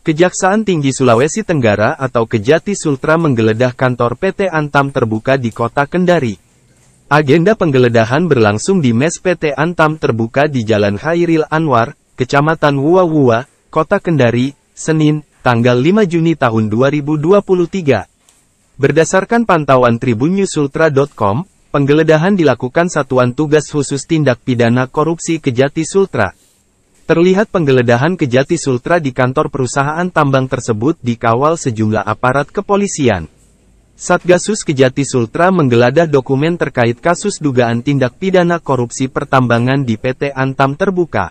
Kejaksaan Tinggi Sulawesi Tenggara atau Kejati Sultra menggeledah kantor PT Antam terbuka di kota Kendari. Agenda penggeledahan berlangsung di mes PT Antam terbuka di Jalan Khairil Anwar, Kecamatan Wuawua, Kota Kendari, Senin, tanggal 5 Juni tahun 2023. Berdasarkan pantauan tribunnews.ultra.com, Penggeledahan dilakukan Satuan Tugas Khusus Tindak Pidana Korupsi Kejati Sultra. Terlihat penggeledahan Kejati Sultra di kantor perusahaan tambang tersebut dikawal sejumlah aparat kepolisian. Satgasus Kejati Sultra menggeladah dokumen terkait kasus dugaan tindak pidana korupsi pertambangan di PT Antam terbuka.